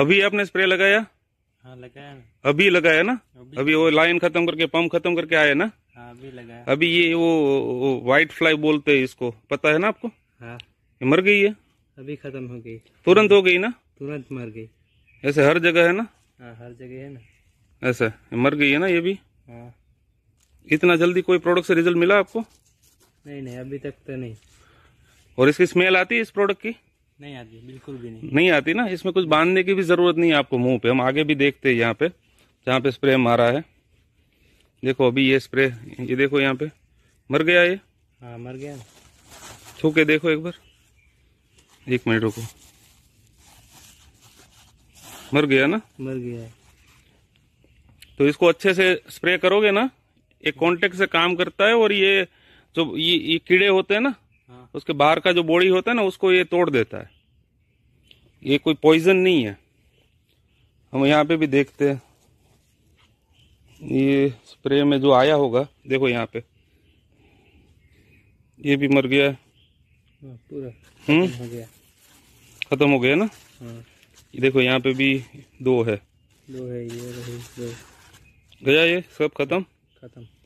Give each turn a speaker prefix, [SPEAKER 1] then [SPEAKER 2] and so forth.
[SPEAKER 1] अभी आपने स्प्रे लगाया हाँ लगाया अभी लगाया ना अभी, अभी वो लाइन खत्म करके पंप खत्म करके आया ना हाँ, अभी लगाया अभी ये वो, वो व्हाइट फ्लाई बोलते हैं इसको पता है ना आपको हाँ मर गई है अभी खत्म हो गई तुरंत हो गई ना तुरंत मर गई ऐसे हर जगह है ना हाँ, हर जगह है ना ऐसा मर गई है ना ये भी हाँ इतना जल्दी कोई प्रोडक्ट से रिजल्ट मिला आपको नहीं नहीं अभी तक तो नहीं और इसकी स्मेल आती है इस प्रोडक्ट की नहीं आती बिल्कुल भी नहीं नहीं आती ना इसमें कुछ बांधने की भी जरूरत नहीं है आपको मुंह पे हम आगे भी देखते हैं यहाँ पे जहाँ पे स्प्रे मारा है देखो अभी ये स्प्रे ये देखो यहाँ पे मर गया ये हाँ मर गया छू के देखो एक बार एक मिनट रुको मर गया ना मर गया तो इसको अच्छे से स्प्रे करोगे ना एक कॉन्टेक्ट से काम करता है और ये जो ये, ये कीड़े होते हैं ना उसके बाहर का जो बॉडी होता है ना उसको ये तोड़ देता है ये कोई पॉइजन नहीं है हम यहाँ पे भी देखते हैं ये स्प्रे में जो आया होगा देखो यहाँ पे ये भी मर गया हाँ, पूरा हम्म? हो गया खत्म हो गया ना हाँ। देखो यहाँ पे भी दो है दो है ये दो गया ये सब खत्म खत्म